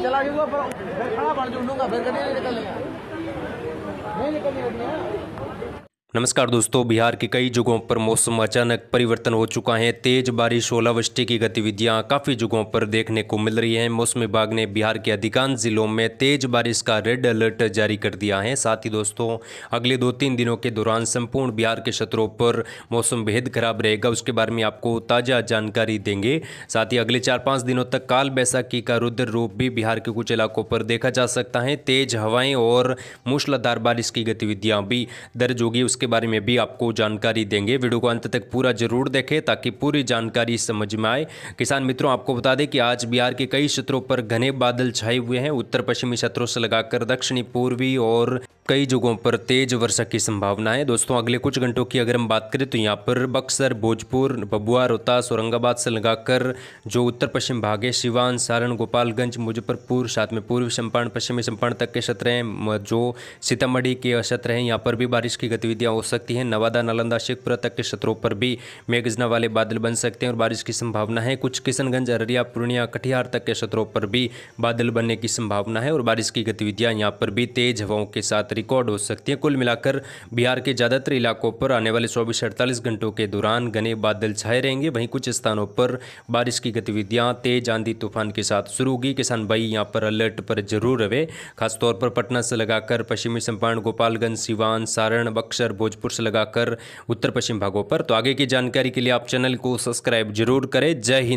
चला जाऊंगा फिर खड़ा बन जाऊंगा फिर कभी नहीं निकलने नहीं निकलने नमस्कार दोस्तों बिहार के कई जगहों पर मौसम अचानक परिवर्तन हो चुका है तेज बारिश ओलावृष्टि की गतिविधियां काफ़ी जगहों पर देखने को मिल रही हैं मौसम विभाग ने बिहार के अधिकांश जिलों में तेज बारिश का रेड अलर्ट जारी कर दिया है साथ ही दोस्तों अगले दो तीन दिनों के दौरान संपूर्ण बिहार के क्षेत्रों पर मौसम बेहद खराब रहेगा उसके बारे में आपको ताज़ा जानकारी देंगे साथ ही अगले चार पाँच दिनों तक काल बैसाखी का रुद्र रूप भी बिहार के कुछ इलाकों पर देखा जा सकता है तेज हवाएँ और मूसलाधार बारिश की गतिविधियाँ भी दर्ज होगी उसके बारे में भी आपको जानकारी देंगे वीडियो को अंत तक पूरा जरूर देखें ताकि पूरी जानकारी समझ में आए किसान मित्रों आपको बता दें कि आज बिहार के कई क्षेत्रों पर घने बादल छाए हुए हैं उत्तर पश्चिमी क्षेत्रों से लगाकर दक्षिणी पूर्वी और कई जगहों पर तेज वर्षा की संभावना है दोस्तों अगले कुछ घंटों की अगर हम बात करें तो यहाँ पर बक्सर भोजपुर बबुआ रोहतास औरंगाबाद से लगाकर जो उत्तर पश्चिम भाग है सिवान सारण गोपालगंज मुजफ्फरपुर साथ में पूर्व चंपारण पश्चिमी चंपारण तक के क्षेत्र हैं जो सीतामढ़ी के क्षेत्र हैं यहाँ पर भी बारिश की गतिविधियाँ हो सकती हैं नवादा नालंदा शेखपुरा तक के क्षेत्रों पर भी मेघजना वाले बादल बन सकते हैं और बारिश की संभावना है कुछ किशनगंज अररिया पूर्णिया कटिहार तक के क्षेत्रों पर भी बादल बनने की संभावना है और बारिश की गतिविधियाँ यहाँ पर भी तेज हवाओं के साथ रिकॉर्ड हो सकती है कुल मिलाकर बिहार के ज़्यादातर इलाकों पर आने वाले चौबीस अड़तालीस घंटों के दौरान घने बादल छाए रहेंगे वहीं कुछ स्थानों पर बारिश की गतिविधियाँ तेज आंधी तूफान के साथ शुरू होगी किसान भाई यहाँ पर अलर्ट पर जरूर रहे खासतौर पर पटना से लगाकर पश्चिमी चंपारण गोपालगंज सिवान सारण बक्सर भोजपुर से लगाकर उत्तर पश्चिम भागों पर तो आगे की जानकारी के लिए आप चैनल को सब्सक्राइब जरूर करें जय हिंद